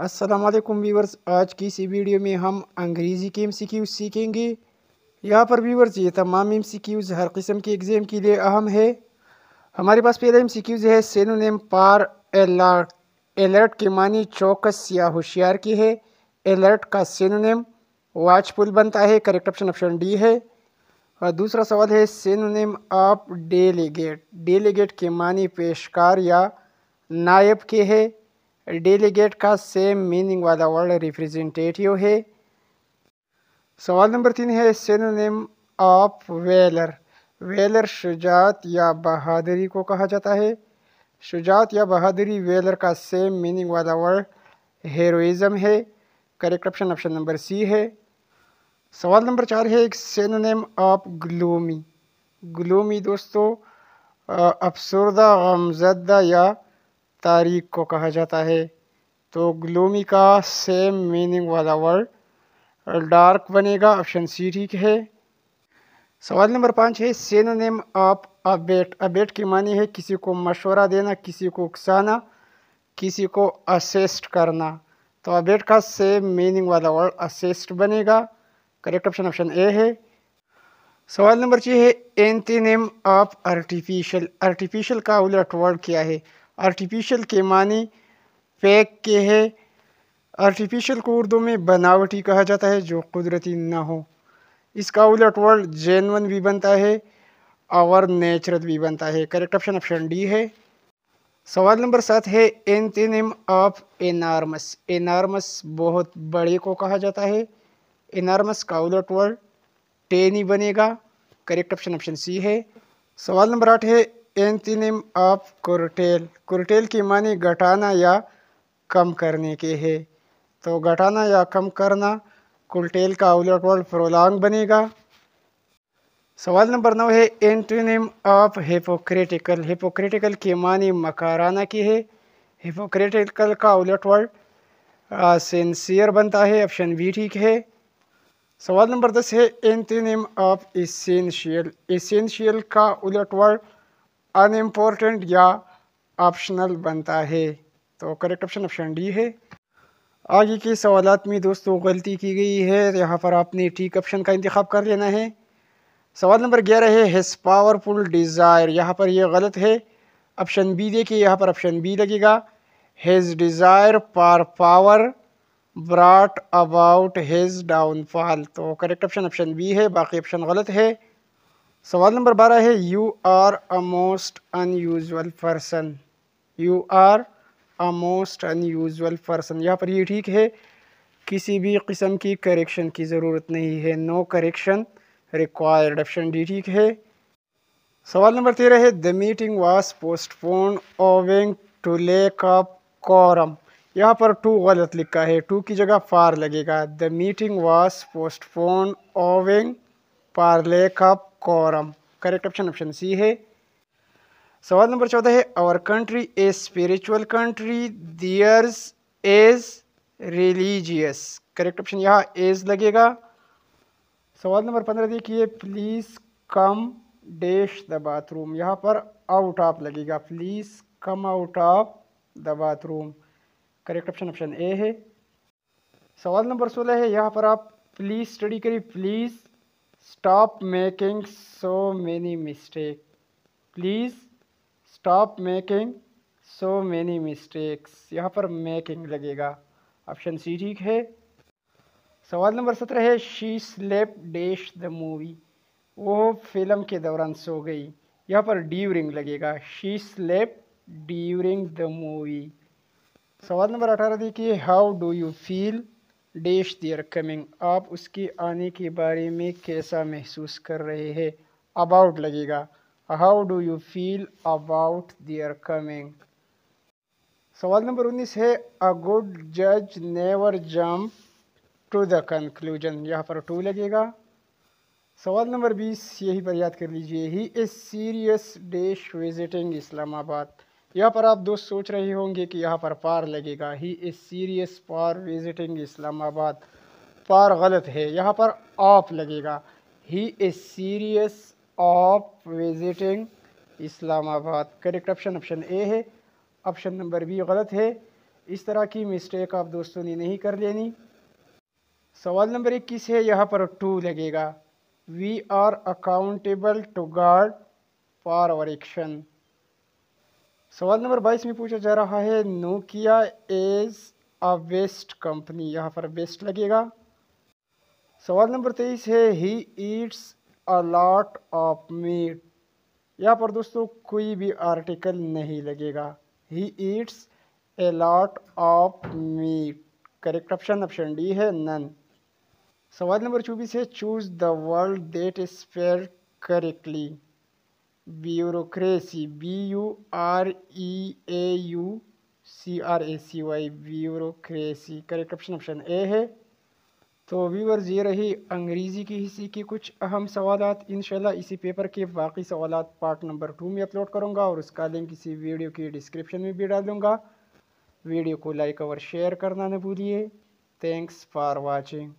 अस्सलाम वालेकुम व्यूवर्स आज की इसी वीडियो में हम अंग्रेज़ी के एम सीखेंगे यहाँ पर व्यूवर्स ये तमाम एम हर किस्म के एग्ज़ाम के लिए अहम है हमारे पास पहला एम है सेनोनेम पार अलर्ट अलर्ट के मानी चौकस या होशियार की है अलर्ट का सेनोनेम वाचपुल बनता है करेक्ट ऑप्शन ऑप्शन डी है और दूसरा सवाल है सेनोनेम ऑफ डेलीगेट डेलीगेट के मानी पेशकार या नायब के है डेलीगेट का सेम मीनिंग वाला वर्ड रिप्रेजेंटेटिव है सवाल नंबर तीन है सेनोनेम ऑफ वेलर वेलर शुजात या बहादुरी को कहा जाता है शुजात या बहादुरी वेलर का सेम मीनिंग वाला वर्ड हेरोइज़म है correct option option number C है सवाल नंबर चार है एक सेनोनेम ऑफ ग्लूमी ग्लूमी दोस्तों अफसरदा गमजदा या तारीख को कहा जाता है तो ग्लोमी का सेम मीनिंग वाला वर्ड डार्क बनेगा ऑप्शन सी ठीक है सवाल नंबर पाँच है नेम ऑफ अबेट अबेट की मानी है किसी को मशवरा देना किसी को उकसाना किसी को असेस्ट करना तो अबेट का सेम मीनिंग वाला वर्ड असेस्ट बनेगा करेक्ट ऑप्शन ऑप्शन ए है सवाल नंबर छः है नेम ऑफ आर्टिफिशियल आर्टिफिशियल का उलट वर्ड क्या है आर्टिफिशियल के माने फेक के है आर्टिफिशियल को उर्दू में बनावटी कहा जाता है जो कुदरती ना हो इसका उलट वर्ड जेनवन भी बनता है और नेचुरल भी बनता है करेक्ट ऑप्शन ऑप्शन डी है सवाल नंबर सात है एंटीनिम ऑफ एनार्मस एनार्मस बहुत बड़े को कहा जाता है एनार्मस का उलट वर्ड टेनी बनेगा करेक्ट ऑप्शन ऑप्शन सी है सवाल नंबर आठ है एंतनिम ऑफ कुरटेल कुरटेल की मानी घटाना या कम करने के है तो घटाना या कम करना कुरटेल का उलटवाल प्रोलॉन्ग बनेगा सवाल नंबर नौ है एंटीनिम ऑफ हिपोक्रिटिकल हिपोक्रिटिकल की मानी मकाराना की है हिपोक्रिटिकल का उलट वर्ड सेंसियर बनता है ऑप्शन बी ठीक है सवाल नंबर दस है एंटीनिम ऑफ इसेंशियल इसेंशियल का उलट वर्ड अनइम्पॉर्टेंट या ऑप्शनल बनता है तो करेक्ट ऑप्शन ऑप्शन डी है आगे के सवालत में दोस्तों गलती की गई है तो यहाँ पर आपने ठीक ऑप्शन का इंतखब कर लेना है सवाल नंबर ग्यारह है हिस पावरफुल डिज़ायर यहाँ पर यह गलत है ऑप्शन बी देखिए यहाँ पर ऑप्शन बी लगेगा his desire for power brought about his downfall तो करेक्ट ऑप्शन ऑप्शन बी है बाकी ऑप्शन गलत है सवाल नंबर बारह है you are a most unusual person you are a most unusual person यहाँ पर ये ठीक है किसी भी किस्म की करेक्शन की ज़रूरत नहीं है no correction required option D ठीक है सवाल नंबर तेरह है the meeting was postpone owing to lack up quorum यहाँ पर टू गलत लिखा है टू की जगह फार लगेगा the meeting was postpone owing for lack up quorum correct option option C है सवाल नंबर चौदह है our country a spiritual country there's as religious correct option यहाँ एज लगेगा सवाल नंबर पंद्रह देखिए please come dash the bathroom यहाँ पर आउट ऑफ लगेगा please come out of the bathroom correct option option A है सवाल नंबर सोलह है यहाँ पर आप प्लीज़ स्टडी करिए please stop making so many mistakes please stop making so many mistakes यहाँ पर making लगेगा ऑप्शन सी ठीक है सवाल नंबर सत्रह है she slept dash the movie वो फिल्म के दौरान सो गई यहाँ पर ड्यूरिंग लगेगा she slept during the movie सवाल नंबर अठारह देखिए how do you feel dash their coming आप उसकी आने के बारे में कैसा महसूस कर रहे हैं अबाउट लगेगा how do you feel about their coming सवाल नंबर उन्नीस है अ गुड जज never jump to the conclusion यहाँ पर टू लगेगा सवाल नंबर बीस यही पर याद कर लीजिए he is serious dash visiting Islamabad यहाँ पर आप दोस्त सोच रहे होंगे कि यहाँ पर पार लगेगा he is serious for visiting Islamabad for गलत है यहाँ पर ऑफ लगेगा he is serious of visiting Islamabad correct option option A है ऑप्शन नंबर बी गलत है इस तरह की मिस्टेक आप दोस्तों ने नहीं कर लेनी सवाल नंबर इक्कीस है यहाँ पर टू लगेगा we are accountable to guard for our action सवाल नंबर बाईस में पूछा जा रहा है Nokia is a west company यहाँ पर वेस्ट लगेगा सवाल नंबर तेईस है he eats a lot of meat यहाँ पर दोस्तों कोई भी आर्टिकल नहीं लगेगा he eats a lot of meat correct option option D है नन सवाल नंबर चौबीस है choose the word that spell correctly bureaucracy B U R E e A U C R A C Y bureaucracy correct option option A है तो viewers ये रही अंग्रेज़ी की हिस्से की कुछ अहम सवाल इन इसी पेपर के बाकी सवाल पार्ट नंबर टू में अपलोड करूँगा और उसका लिंक इसी वीडियो की डिस्क्रिप्शन में भी डाल दूँगा वीडियो को लाइक और शेयर करना न भूलिए थैंक्स फॉर वॉचिंग